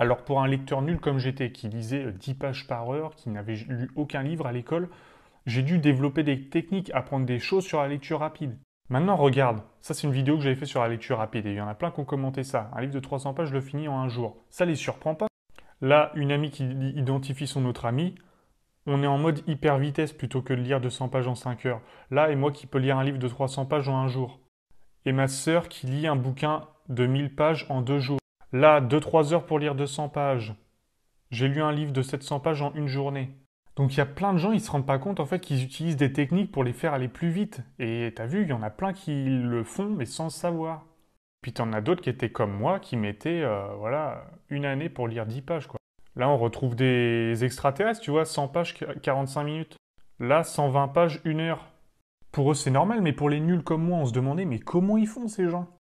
Alors pour un lecteur nul comme j'étais, qui lisait 10 euh, pages par heure, qui n'avait lu aucun livre à l'école, j'ai dû développer des techniques, apprendre des choses sur la lecture rapide. Maintenant regarde, ça c'est une vidéo que j'avais fait sur la lecture rapide et il y en a plein qui ont commenté ça. Un livre de 300 pages, je le finis en un jour. Ça les surprend pas. Là, une amie qui identifie son autre amie, on est en mode hyper vitesse plutôt que de lire 200 pages en 5 heures. Là, et moi qui peux lire un livre de 300 pages en un jour. Et ma sœur qui lit un bouquin de 1000 pages en deux jours. Là, 2-3 heures pour lire 200 pages. J'ai lu un livre de 700 pages en une journée. Donc il y a plein de gens, ils se rendent pas compte en fait qu'ils utilisent des techniques pour les faire aller plus vite. Et t'as vu, il y en a plein qui le font mais sans savoir. Puis t'en as d'autres qui étaient comme moi, qui mettaient euh, voilà une année pour lire 10 pages quoi. Là on retrouve des extraterrestres, tu vois, 100 pages 45 minutes. Là 120 pages 1 heure. Pour eux c'est normal, mais pour les nuls comme moi on se demandait mais comment ils font ces gens